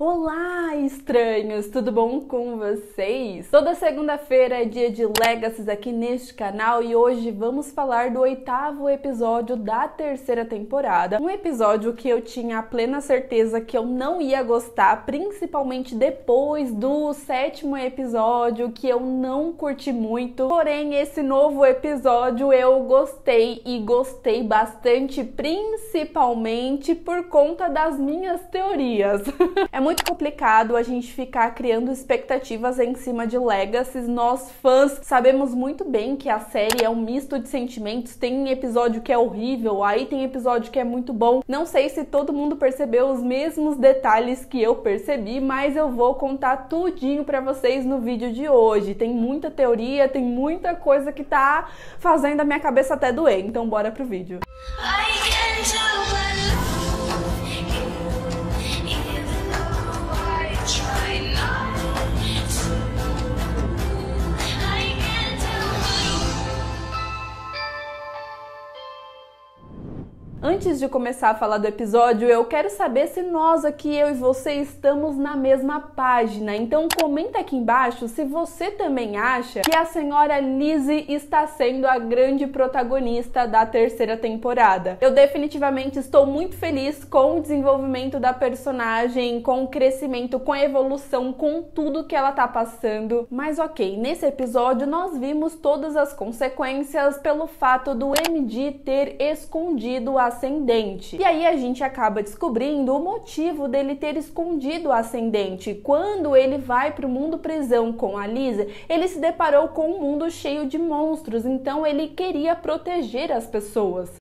Olá, estranhos! Tudo bom com vocês? Toda segunda-feira é dia de Legacies aqui neste canal e hoje vamos falar do oitavo episódio da terceira temporada. Um episódio que eu tinha a plena certeza que eu não ia gostar, principalmente depois do sétimo episódio que eu não curti muito. Porém, esse novo episódio eu gostei e gostei bastante, principalmente por conta das minhas teorias. é muito complicado a gente ficar criando expectativas em cima de Legacy. Nós fãs sabemos muito bem que a série é um misto de sentimentos. Tem episódio que é horrível, aí tem episódio que é muito bom. Não sei se todo mundo percebeu os mesmos detalhes que eu percebi, mas eu vou contar tudinho para vocês no vídeo de hoje. Tem muita teoria, tem muita coisa que tá fazendo a minha cabeça até doer. Então bora pro vídeo. I Antes de começar a falar do episódio, eu quero saber se nós aqui, eu e você, estamos na mesma página. Então comenta aqui embaixo se você também acha que a senhora Lizzie está sendo a grande protagonista da terceira temporada. Eu definitivamente estou muito feliz com o desenvolvimento da personagem, com o crescimento, com a evolução, com tudo que ela tá passando. Mas ok, nesse episódio nós vimos todas as consequências pelo fato do MD ter escondido as ascendente. E aí a gente acaba descobrindo o motivo dele ter escondido o ascendente. Quando ele vai para o mundo prisão com a Lisa, ele se deparou com um mundo cheio de monstros, então ele queria proteger as pessoas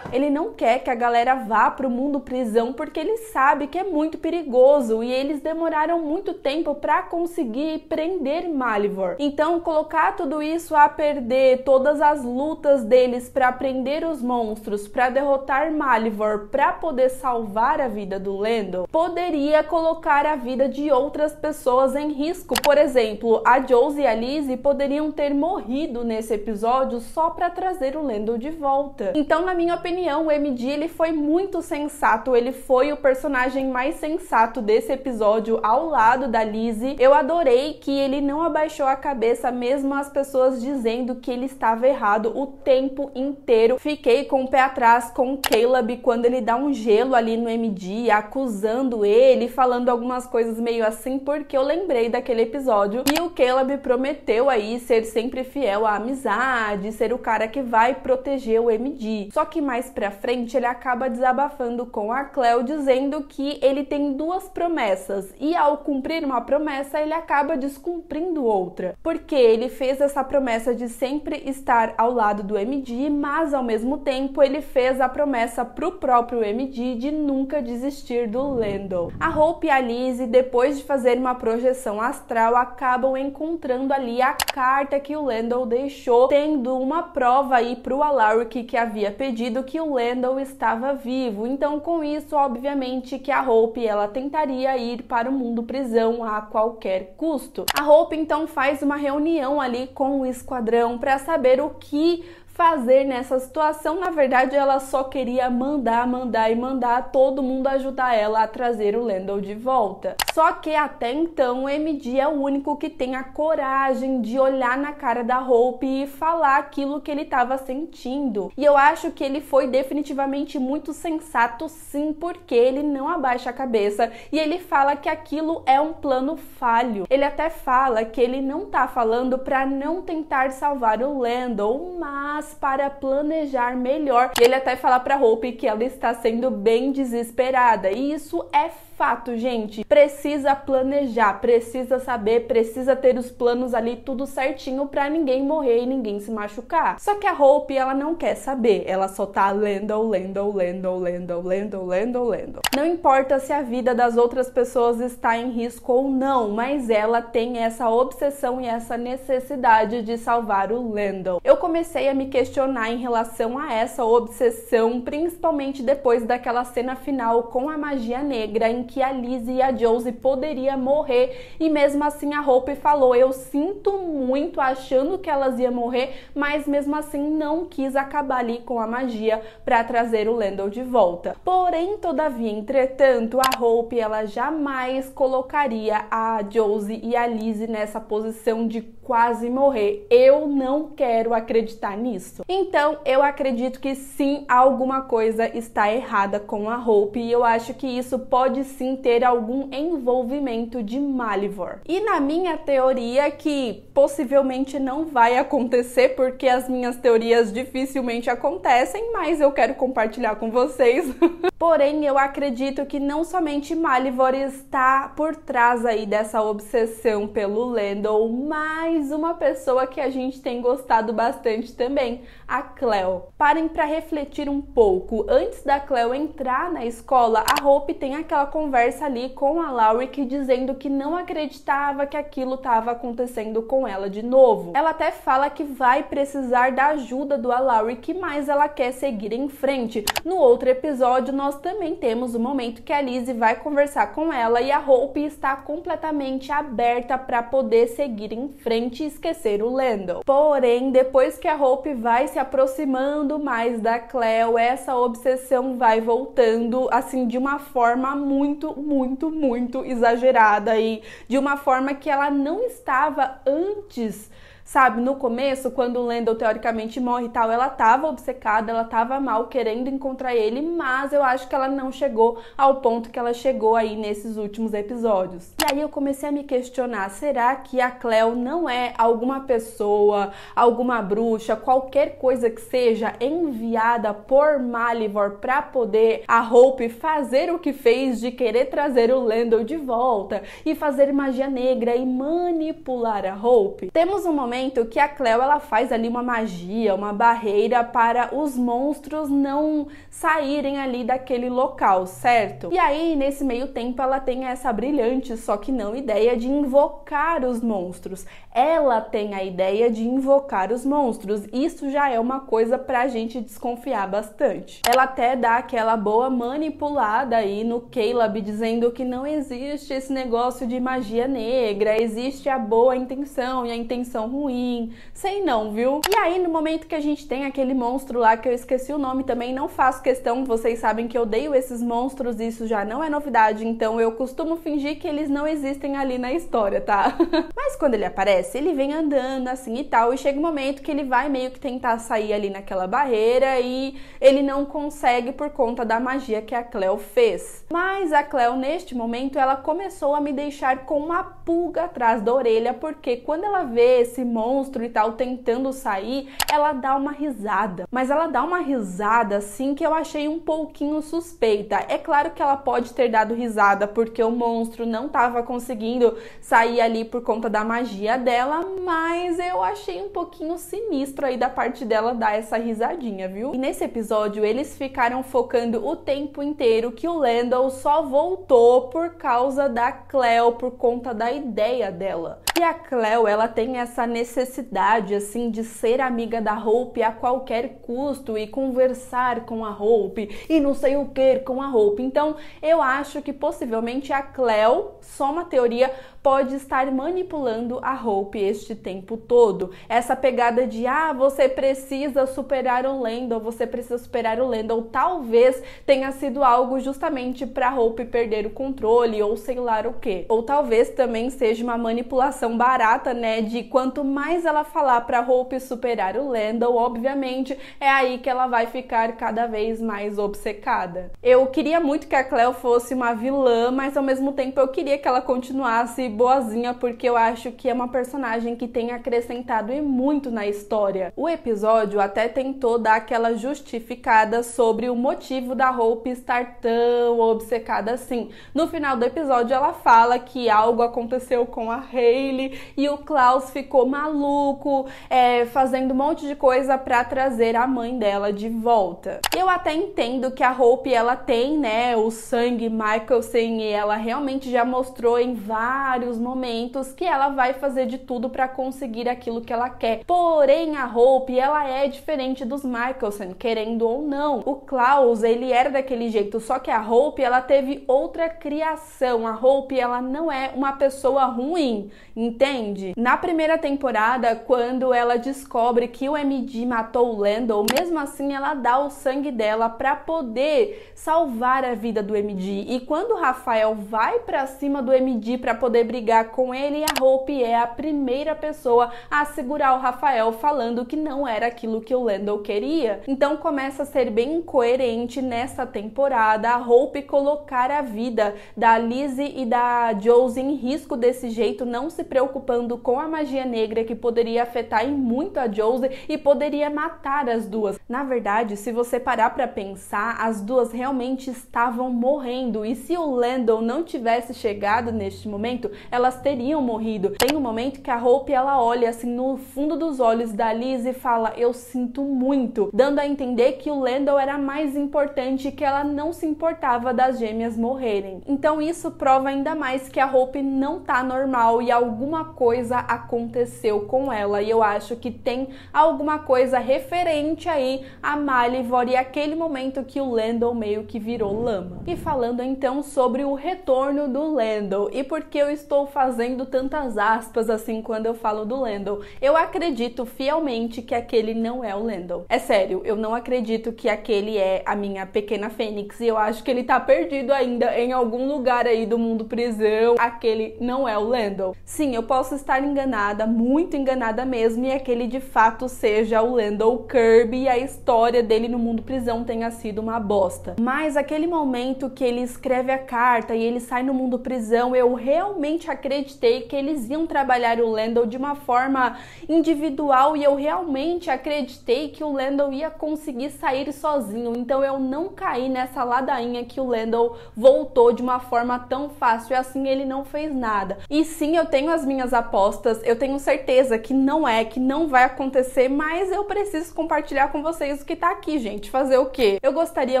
ele não quer que a galera vá pro mundo prisão porque ele sabe que é muito perigoso e eles demoraram muito tempo para conseguir prender Malivor. Então, colocar tudo isso a perder, todas as lutas deles para prender os monstros, para derrotar Malivor, para poder salvar a vida do Lendo, poderia colocar a vida de outras pessoas em risco. Por exemplo, a Josie e a Lizzie poderiam ter morrido nesse episódio só para trazer o Lendo de volta. Então, na minha opinião, opinião, o MD ele foi muito sensato, ele foi o personagem mais sensato desse episódio ao lado da Lizzie. Eu adorei que ele não abaixou a cabeça mesmo as pessoas dizendo que ele estava errado o tempo inteiro. Fiquei com o pé atrás com o Caleb quando ele dá um gelo ali no MD, acusando ele, falando algumas coisas meio assim, porque eu lembrei daquele episódio. E o Caleb prometeu aí ser sempre fiel à amizade, ser o cara que vai proteger o MD. Só que mais pra frente, ele acaba desabafando com a Cleo, dizendo que ele tem duas promessas e ao cumprir uma promessa, ele acaba descumprindo outra, porque ele fez essa promessa de sempre estar ao lado do MD, mas ao mesmo tempo ele fez a promessa pro próprio MD de nunca desistir do Lando. A Hope e a Lizzie, depois de fazer uma projeção astral, acabam encontrando ali a carta que o Lando deixou, tendo uma prova aí pro Alaric que havia pedido que o Landon estava vivo. Então, com isso, obviamente que a Hope ela tentaria ir para o mundo prisão a qualquer custo. A Hope então faz uma reunião ali com o esquadrão para saber o que fazer nessa situação. Na verdade, ela só queria mandar, mandar e mandar todo mundo ajudar ela a trazer o Landon de volta. Só que até então, o MD é o único que tem a coragem de olhar na cara da Hope e falar aquilo que ele estava sentindo. E eu acho que ele foi definitivamente muito sensato, sim, porque ele não abaixa a cabeça e ele fala que aquilo é um plano falho. Ele até fala que ele não tá falando para não tentar salvar o Landon, mas para planejar melhor. E ele até fala para Hope que ela está sendo bem desesperada. E isso é fato, gente, precisa planejar, precisa saber, precisa ter os planos ali tudo certinho para ninguém morrer e ninguém se machucar. Só que a Hope, ela não quer saber, ela só tá lendo, lendo, lendo, lendo, lendo, lendo, lendo. Não importa se a vida das outras pessoas está em risco ou não, mas ela tem essa obsessão e essa necessidade de salvar o Lando. Eu comecei a me questionar em relação a essa obsessão, principalmente depois daquela cena final com a magia negra em que a Lizzie e a Josie poderia morrer e mesmo assim a Hope falou: "Eu sinto muito achando que elas iam morrer, mas mesmo assim não quis acabar ali com a magia para trazer o Lendl de volta". Porém, todavia, entretanto, a Hope ela jamais colocaria a Josie e a Lizzie nessa posição de quase morrer. Eu não quero acreditar nisso. Então, eu acredito que sim, alguma coisa está errada com a Hope e eu acho que isso pode ser sim ter algum envolvimento de Malivor. E na minha teoria, que possivelmente não vai acontecer, porque as minhas teorias dificilmente acontecem, mas eu quero compartilhar com vocês. Porém, eu acredito que não somente Malivor está por trás aí dessa obsessão pelo Lendl mas uma pessoa que a gente tem gostado bastante também, a Cleo. Parem para refletir um pouco. Antes da Cleo entrar na escola, a Hope tem aquela conversa conversa ali com a Lauric dizendo que não acreditava que aquilo estava acontecendo com ela de novo. Ela até fala que vai precisar da ajuda do Alaric, mas ela quer seguir em frente. No outro episódio, nós também temos o momento que a Lizzie vai conversar com ela e a Hope está completamente aberta para poder seguir em frente e esquecer o Lando. Porém, depois que a Hope vai se aproximando mais da Cleo, essa obsessão vai voltando assim de uma forma muito muito, muito, muito exagerada e de uma forma que ela não estava antes Sabe, no começo, quando o Lendl teoricamente morre e tal, ela tava obcecada, ela tava mal, querendo encontrar ele, mas eu acho que ela não chegou ao ponto que ela chegou aí nesses últimos episódios. E aí eu comecei a me questionar: será que a Cleo não é alguma pessoa, alguma bruxa, qualquer coisa que seja enviada por Malivor para poder a Hope fazer o que fez de querer trazer o Lendl de volta e fazer magia negra e manipular a Hope? Temos um momento momento que a Cleo ela faz ali uma magia, uma barreira para os monstros não saírem ali daquele local, certo? E aí, nesse meio tempo, ela tem essa brilhante, só que não ideia de invocar os monstros. Ela tem a ideia de invocar os monstros. Isso já é uma coisa pra gente desconfiar bastante. Ela até dá aquela boa manipulada aí no Caleb, dizendo que não existe esse negócio de magia negra, existe a boa intenção e a intenção ruim ruim. Sei não, viu? E aí, no momento que a gente tem aquele monstro lá, que eu esqueci o nome também, não faço questão, vocês sabem que eu odeio esses monstros, isso já não é novidade, então eu costumo fingir que eles não existem ali na história, tá? Mas quando ele aparece, ele vem andando assim e tal, e chega um momento que ele vai meio que tentar sair ali naquela barreira e ele não consegue por conta da magia que a Cleo fez. Mas a Cleo, neste momento, ela começou a me deixar com uma pulga atrás da orelha, porque quando ela vê esse monstro, monstro e tal tentando sair, ela dá uma risada. Mas ela dá uma risada assim que eu achei um pouquinho suspeita. É claro que ela pode ter dado risada porque o monstro não estava conseguindo sair ali por conta da magia dela, mas eu achei um pouquinho sinistro aí da parte dela dar essa risadinha, viu? E nesse episódio eles ficaram focando o tempo inteiro que o Landon só voltou por causa da Cleo, por conta da ideia dela. E a Cleo, ela tem essa necessidade necessidade assim de ser amiga da Hope a qualquer custo e conversar com a Hope e não sei o que com a Hope. Então, eu acho que possivelmente a Cleo só uma teoria pode estar manipulando a Hope este tempo todo. Essa pegada de ah, você precisa superar o Landon, você precisa superar o Landon, talvez tenha sido algo justamente para Hope perder o controle ou sei lá o que. Ou talvez também seja uma manipulação barata, né, de quanto mais ela falar para Hope superar o Landon, obviamente é aí que ela vai ficar cada vez mais obcecada. Eu queria muito que a Cleo fosse uma vilã, mas ao mesmo tempo eu queria que ela continuasse boazinha porque eu acho que é uma personagem que tem acrescentado e muito na história. O episódio até tentou dar aquela justificada sobre o motivo da Hope estar tão obcecada assim. No final do episódio ela fala que algo aconteceu com a Hayley e o Klaus ficou maluco, é, fazendo um monte de coisa para trazer a mãe dela de volta. Eu até entendo que a Hope ela tem, né, o sangue Michaelsen e ela realmente já mostrou em vários vários momentos que ela vai fazer de tudo para conseguir aquilo que ela quer. Porém, a Hope, ela é diferente dos Michelson, querendo ou não. O Klaus, ele era daquele jeito, só que a Hope, ela teve outra criação. A Hope, ela não é uma pessoa ruim, entende? Na primeira temporada, quando ela descobre que o MD matou o Landon, mesmo assim ela dá o sangue dela para poder salvar a vida do MD. E quando o Rafael vai para cima do MD para poder brigar com ele e a Hope é a primeira pessoa a segurar o Rafael falando que não era aquilo que o Lando queria. Então começa a ser bem incoerente nessa temporada a Hope colocar a vida da Lizzie e da Josie em risco desse jeito, não se preocupando com a magia negra que poderia afetar em muito a Josie e poderia matar as duas. Na verdade, se você parar para pensar, as duas realmente estavam morrendo e se o Lando não tivesse chegado neste momento, elas teriam morrido. Tem um momento que a Hope ela olha assim no fundo dos olhos da Liz e fala: "Eu sinto muito", dando a entender que o Landon era mais importante e que ela não se importava das gêmeas morrerem. Então isso prova ainda mais que a Hope não tá normal e alguma coisa aconteceu com ela. E eu acho que tem alguma coisa referente aí a Malivore e aquele momento que o Landon meio que virou lama. E falando então sobre o retorno do Landon e porque eu estou estou fazendo tantas aspas assim quando eu falo do Landon. Eu acredito fielmente que aquele não é o Landon. É sério, eu não acredito que aquele é a minha pequena fênix e eu acho que ele tá perdido ainda em algum lugar aí do mundo prisão. Aquele não é o Landon. Sim, eu posso estar enganada, muito enganada mesmo, e aquele é de fato seja o Landon Kirby e a história dele no mundo prisão tenha sido uma bosta. Mas aquele momento que ele escreve a carta e ele sai no mundo prisão, eu realmente realmente acreditei que eles iam trabalhar o Landon de uma forma individual e eu realmente acreditei que o Landon ia conseguir sair sozinho. Então eu não caí nessa ladainha que o Landon voltou de uma forma tão fácil e assim ele não fez nada. E sim, eu tenho as minhas apostas, eu tenho certeza que não é, que não vai acontecer, mas eu preciso compartilhar com vocês o que tá aqui, gente. Fazer o quê? Eu gostaria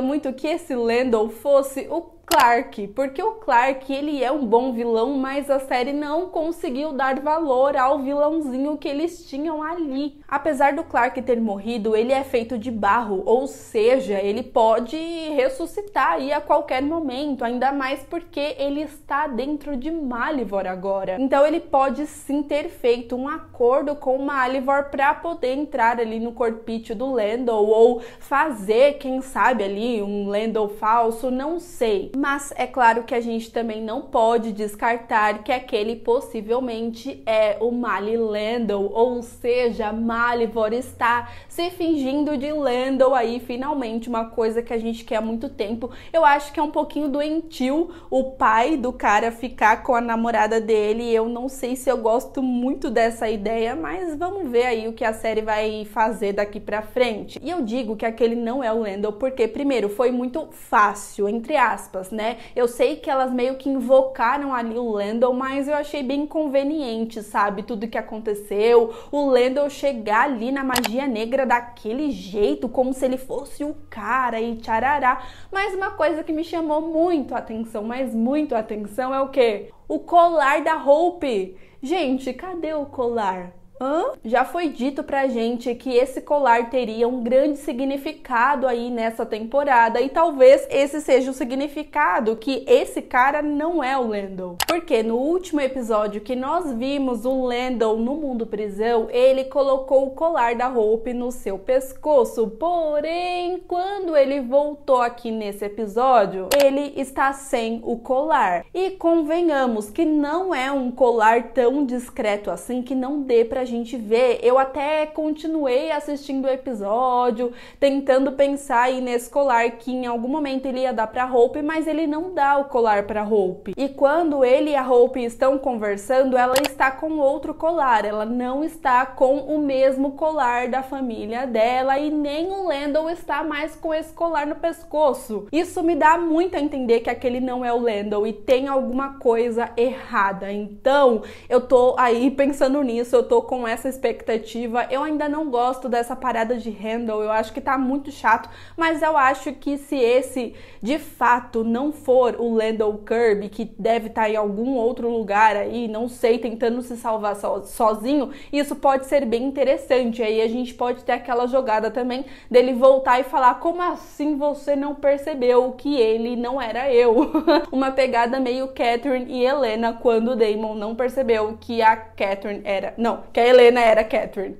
muito que esse Landon fosse o Clark, porque o Clark ele é um bom vilão, mas a série não conseguiu dar valor ao vilãozinho que eles tinham ali. Apesar do Clark ter morrido, ele é feito de barro, ou seja, ele pode ressuscitar aí a qualquer momento, ainda mais porque ele está dentro de Malivor agora. Então ele pode sim ter feito um acordo com Malivor para poder entrar ali no corpite do Landon ou fazer, quem sabe ali, um Landon falso, não sei mas é claro que a gente também não pode descartar que aquele possivelmente é o Mali Landau, ou seja, Malivor está se fingindo de Landau aí, finalmente, uma coisa que a gente quer há muito tempo. Eu acho que é um pouquinho doentio o pai do cara ficar com a namorada dele. Eu não sei se eu gosto muito dessa ideia, mas vamos ver aí o que a série vai fazer daqui pra frente. E eu digo que aquele não é o Landau porque, primeiro, foi muito fácil, entre aspas né? Eu sei que elas meio que invocaram ali o Landon, mas eu achei bem conveniente, sabe? Tudo que aconteceu, o Landon chegar ali na magia negra daquele jeito, como se ele fosse o cara e tcharará. Mas uma coisa que me chamou muito a atenção, mas muito a atenção, é o quê? O colar da Hope. Gente, cadê o colar? Hã? Já foi dito pra gente que esse colar teria um grande significado aí nessa temporada e talvez esse seja o significado que esse cara não é o Landon. Porque no último episódio que nós vimos o Landon no mundo prisão, ele colocou o colar da Hope no seu pescoço. Porém, quando ele voltou aqui nesse episódio, ele está sem o colar. E convenhamos que não é um colar tão discreto assim que não dê pra gente vê, eu até continuei assistindo o episódio, tentando pensar aí nesse colar que em algum momento ele ia dar para Hope, mas ele não dá o colar para Hope. E quando ele e a Hope estão conversando, ela está com outro colar, ela não está com o mesmo colar da família dela e nem o Landon está mais com esse colar no pescoço. Isso me dá muito a entender que aquele não é o Landon e tem alguma coisa errada. Então, eu tô aí pensando nisso, eu tô com com essa expectativa. Eu ainda não gosto dessa parada de handle, eu acho que tá muito chato, mas eu acho que se esse de fato não for o Landon Kirby, que deve estar tá em algum outro lugar aí, não sei, tentando se salvar so, sozinho, isso pode ser bem interessante. Aí a gente pode ter aquela jogada também dele voltar e falar: como assim você não percebeu que ele não era eu? Uma pegada meio Catherine e Helena quando o Damon não percebeu que a Catherine era. Não, que a Helena era Catherine.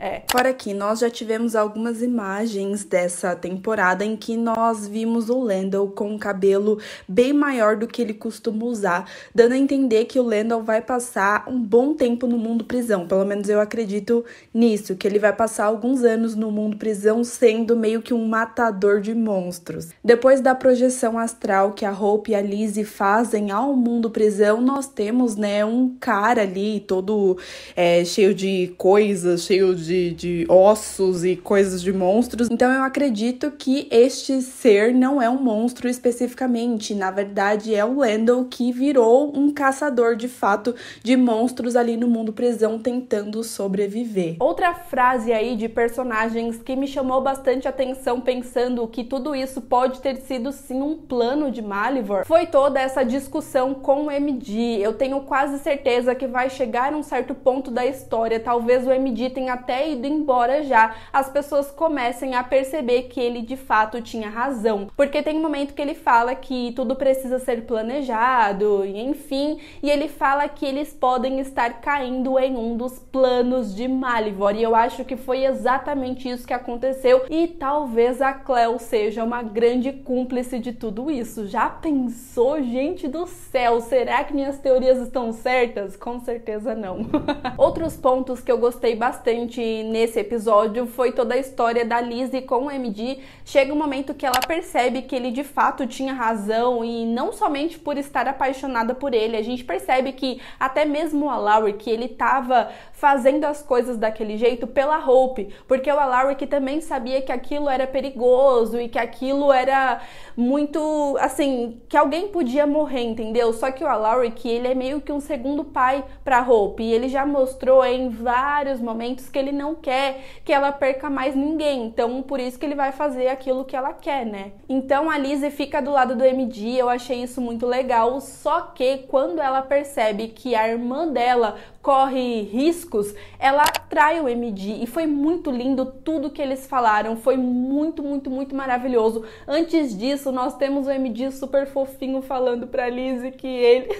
É. Fora que nós já tivemos algumas imagens dessa temporada em que nós vimos o Lendl com um cabelo bem maior do que ele costuma usar, dando a entender que o Lendl vai passar um bom tempo no mundo prisão. Pelo menos eu acredito nisso, que ele vai passar alguns anos no mundo prisão sendo meio que um matador de monstros. Depois da projeção astral que a Hope e a Lizzie fazem ao mundo prisão, nós temos, né, um cara ali todo é, cheio de coisas, cheio de de, de ossos e coisas de monstros. Então eu acredito que este ser não é um monstro especificamente. Na verdade, é o Wendell que virou um caçador de fato de monstros ali no mundo prisão tentando sobreviver. Outra frase aí de personagens que me chamou bastante atenção pensando que tudo isso pode ter sido sim um plano de Malivor foi toda essa discussão com o MD. Eu tenho quase certeza que vai chegar um certo ponto da história, talvez o MD tenha até é ido embora já, as pessoas comecem a perceber que ele de fato tinha razão. Porque tem um momento que ele fala que tudo precisa ser planejado, e enfim, e ele fala que eles podem estar caindo em um dos planos de Malivor. E eu acho que foi exatamente isso que aconteceu. E talvez a Cleo seja uma grande cúmplice de tudo isso. Já pensou, gente do céu? Será que minhas teorias estão certas? Com certeza não. Outros pontos que eu gostei bastante nesse episódio foi toda a história da Lizzie com o MD. Chega um momento que ela percebe que ele de fato tinha razão e não somente por estar apaixonada por ele, a gente percebe que até mesmo o Alaric, que ele estava fazendo as coisas daquele jeito pela Hope, porque o Alaric também sabia que aquilo era perigoso e que aquilo era muito assim, que alguém podia morrer, entendeu? Só que o Alaric, ele é meio que um segundo pai para Hope e ele já mostrou em vários momentos que ele não quer que ela perca mais ninguém. Então, por isso que ele vai fazer aquilo que ela quer, né? Então a Lizzie fica do lado do MD, eu achei isso muito legal, só que quando ela percebe que a irmã dela corre riscos, ela atrai o MD e foi muito lindo tudo que eles falaram, foi muito, muito, muito maravilhoso. Antes disso, nós temos o MD super fofinho falando pra Lizzie que ele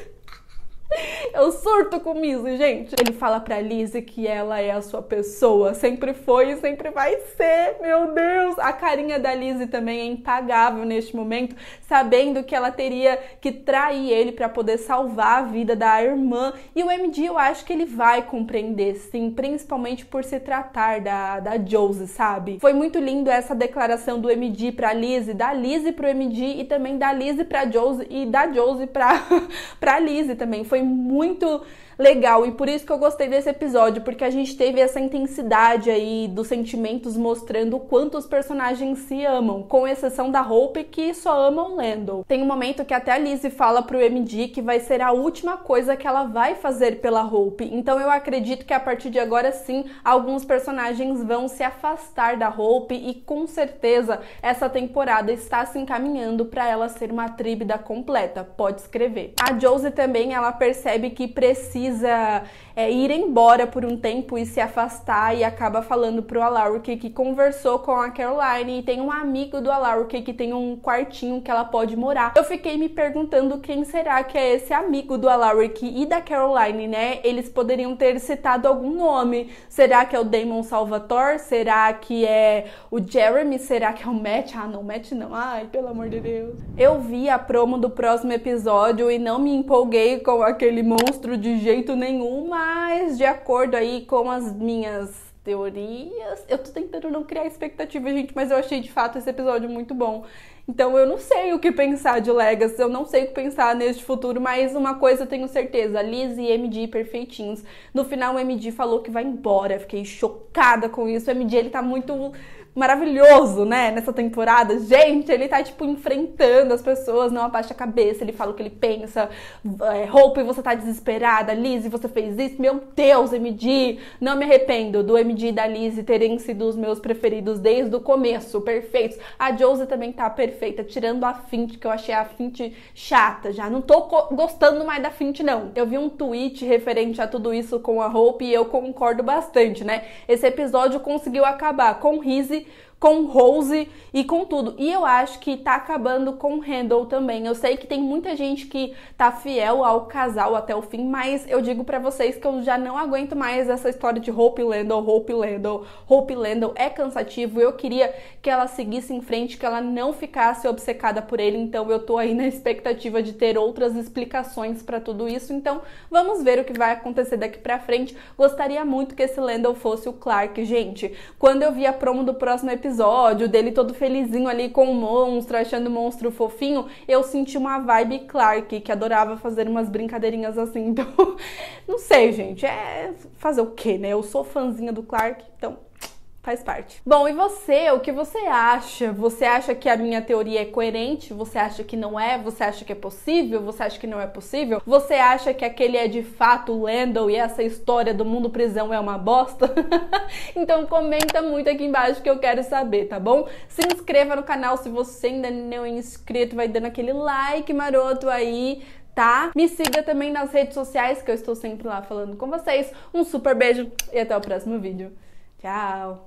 Eu surto com o Mizzy, gente. Ele fala pra Lizzie que ela é a sua pessoa. Sempre foi e sempre vai ser. Meu Deus! A carinha da Lizzie também é impagável neste momento, sabendo que ela teria que trair ele para poder salvar a vida da irmã. E o MD, eu acho que ele vai compreender, sim. Principalmente por se tratar da, da Josie, sabe? Foi muito lindo essa declaração do MD pra Lizzie, da Lizzie pro MD e também da Lizzie pra Josie e da Josie pra, pra Lizzie também. Foi foi muito legal e por isso que eu gostei desse episódio, porque a gente teve essa intensidade aí dos sentimentos mostrando o quanto os personagens se amam, com exceção da Hope que só ama o Landon. Tem um momento que até a Lizzie fala pro MD que vai ser a última coisa que ela vai fazer pela Hope. Então eu acredito que a partir de agora sim, alguns personagens vão se afastar da Hope e com certeza essa temporada está se encaminhando para ela ser uma tríbida completa. Pode escrever. A Josie também ela percebe que precisa precisa é, ir embora por um tempo e se afastar e acaba falando pro Alaric que conversou com a Caroline e tem um amigo do Alaric que tem um quartinho que ela pode morar. Eu fiquei me perguntando quem será que é esse amigo do Alaric e da Caroline, né? Eles poderiam ter citado algum nome. Será que é o Damon Salvatore? Será que é o Jeremy? Será que é o Matt? Ah, não, Matt não. Ai, pelo amor de Deus. Eu vi a promo do próximo episódio e não me empolguei com aquele monstro de jeito jeito nenhum, mas de acordo aí com as minhas teorias. Eu tô tentando não criar expectativa, gente, mas eu achei de fato esse episódio muito bom. Então eu não sei o que pensar de Legacy, eu não sei o que pensar neste futuro, mas uma coisa eu tenho certeza, Liz e MD perfeitinhos. No final o MD falou que vai embora, fiquei chocada com isso. O MD ele tá muito maravilhoso, né, nessa temporada. Gente, ele tá, tipo, enfrentando as pessoas, não abaixa a cabeça, ele fala o que ele pensa. É, roupa você tá desesperada, Liz, você fez isso. Meu Deus, MD, não me arrependo do MD e da Liz terem sido os meus preferidos desde o começo, perfeitos. A Josie também tá perfeita, tirando a Fint, que eu achei a Fint chata já. Não tô gostando mais da Fint, não. Eu vi um tweet referente a tudo isso com a Hope e eu concordo bastante, né? Esse episódio conseguiu acabar com Rizzy com Rose e com tudo. E eu acho que tá acabando com Randall também. Eu sei que tem muita gente que tá fiel ao casal até o fim, mas eu digo para vocês que eu já não aguento mais essa história de Hope Landell, Hope Landell, Hope Landell. É cansativo. Eu queria que ela seguisse em frente, que ela não ficasse obcecada por ele. Então eu tô aí na expectativa de ter outras explicações para tudo isso. Então vamos ver o que vai acontecer daqui pra frente. Gostaria muito que esse Landell fosse o Clark, gente. Quando eu vi a promo do próximo episódio, dele todo felizinho ali com o monstro, achando o monstro fofinho, eu senti uma vibe Clark, que adorava fazer umas brincadeirinhas assim. Então, não sei, gente, é fazer o quê, né? Eu sou fãzinha do Clark, então faz parte. Bom, e você? O que você acha? Você acha que a minha teoria é coerente? Você acha que não é? Você acha que é possível? Você acha que não é possível? Você acha que aquele é de fato o e essa história do mundo prisão é uma bosta? então comenta muito aqui embaixo que eu quero saber, tá bom? Se inscreva no canal se você ainda não é inscrito, vai dando aquele like maroto aí. Tá? Me siga também nas redes sociais que eu estou sempre lá falando com vocês. Um super beijo e até o próximo vídeo. Tchau!